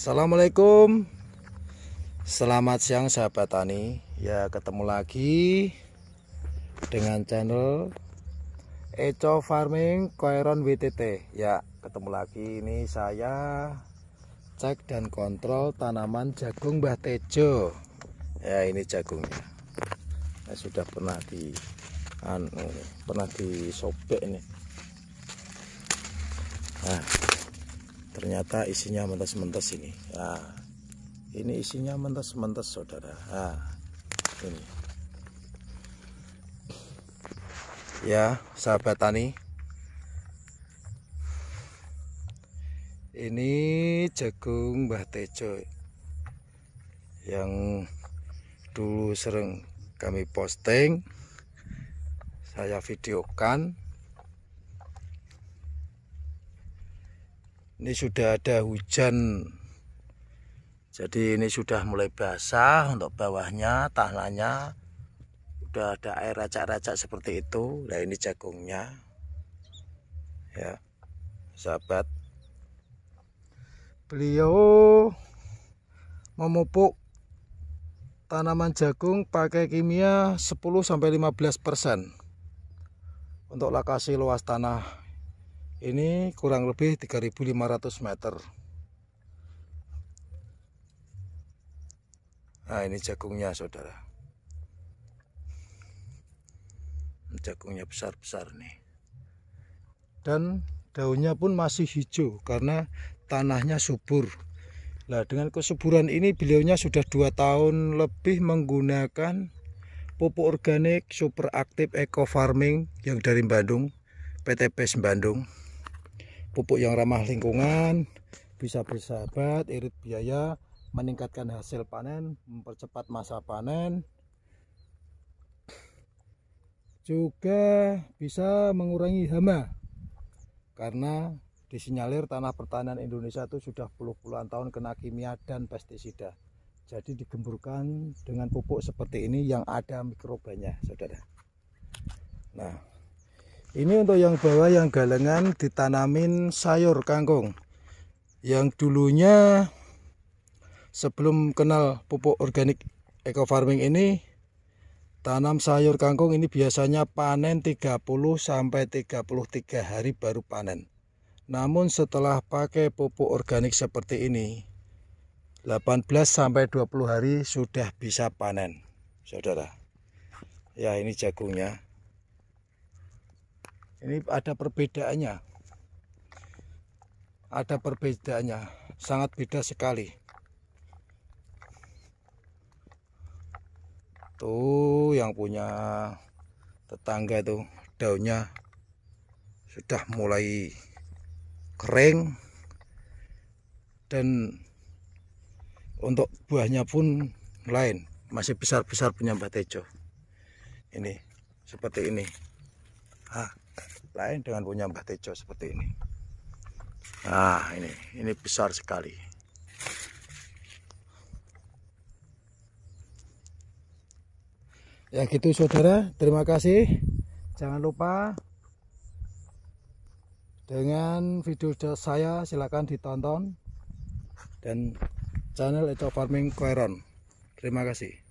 Assalamualaikum Selamat siang sahabat tani Ya ketemu lagi Dengan channel Eco Farming Koiron WTT Ya ketemu lagi ini saya Cek dan kontrol tanaman jagung Mbah Tejo Ya ini jagungnya ya, sudah pernah di anu, Pernah disobek ini Nah ternyata isinya mentas-mentas ini nah, ini isinya mentas-mentas saudara nah, ini ya sahabat tani ini jagung Mbah Tejo yang dulu sering kami posting saya videokan ini sudah ada hujan jadi ini sudah mulai basah untuk bawahnya tanahnya sudah ada air racak-racak seperti itu nah ini jagungnya ya sahabat beliau memupuk tanaman jagung pakai kimia 10-15% untuk lokasi luas tanah ini kurang lebih 3500 meter nah ini jagungnya saudara jagungnya besar-besar nih dan daunnya pun masih hijau karena tanahnya subur Nah, dengan kesuburan ini beliaunya sudah 2 tahun lebih menggunakan pupuk organik super aktif eco farming yang dari Bandung, PT PES Bandung pupuk yang ramah lingkungan, bisa bersahabat, irit biaya, meningkatkan hasil panen, mempercepat masa panen, juga bisa mengurangi hama karena disinyalir tanah pertanian Indonesia itu sudah puluh-puluhan tahun kena kimia dan pestisida jadi digemburkan dengan pupuk seperti ini yang ada mikrobanya saudara nah ini untuk yang bawah yang galengan ditanamin sayur kangkung. Yang dulunya sebelum kenal pupuk organik eco farming ini tanam sayur kangkung ini biasanya panen 30 sampai 33 hari baru panen. Namun setelah pakai pupuk organik seperti ini 18 sampai 20 hari sudah bisa panen. Saudara. Ya, ini jagungnya ini ada perbedaannya ada perbedaannya sangat beda sekali tuh yang punya tetangga itu daunnya sudah mulai kering dan untuk buahnya pun lain masih besar-besar punya mbak tejo ini seperti ini ah lain dengan punya Mbah Tejo seperti ini nah ini ini besar sekali ya gitu saudara terima kasih jangan lupa dengan video saya silakan ditonton dan channel Eco Farming Koiron terima kasih